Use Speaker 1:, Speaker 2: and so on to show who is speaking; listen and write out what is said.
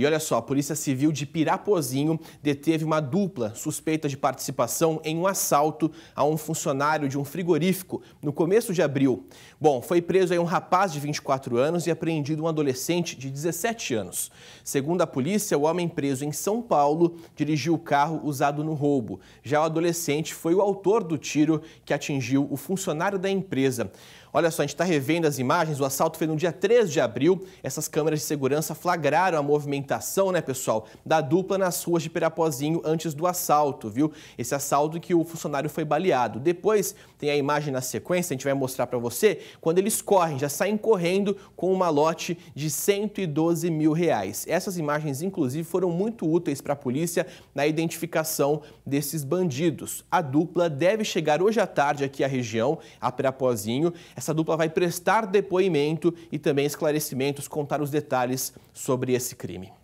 Speaker 1: E olha só, a Polícia Civil de Pirapozinho deteve uma dupla suspeita de participação em um assalto a um funcionário de um frigorífico no começo de abril. Bom, foi preso aí um rapaz de 24 anos e apreendido um adolescente de 17 anos. Segundo a polícia, o homem preso em São Paulo dirigiu o carro usado no roubo. Já o adolescente foi o autor do tiro que atingiu o funcionário da empresa. Olha só, a gente está revendo as imagens, o assalto foi no dia 3 de abril. Essas câmeras de segurança flagraram a movimentação movimentação, né, pessoal, da dupla nas ruas de Pirapozinho antes do assalto, viu? Esse assalto que o funcionário foi baleado. Depois tem a imagem na sequência, a gente vai mostrar para você, quando eles correm, já saem correndo com um malote de 112 mil reais. Essas imagens, inclusive, foram muito úteis para a polícia na identificação desses bandidos. A dupla deve chegar hoje à tarde aqui à região, a Pirapozinho. Essa dupla vai prestar depoimento e também esclarecimentos, contar os detalhes sobre esse crime.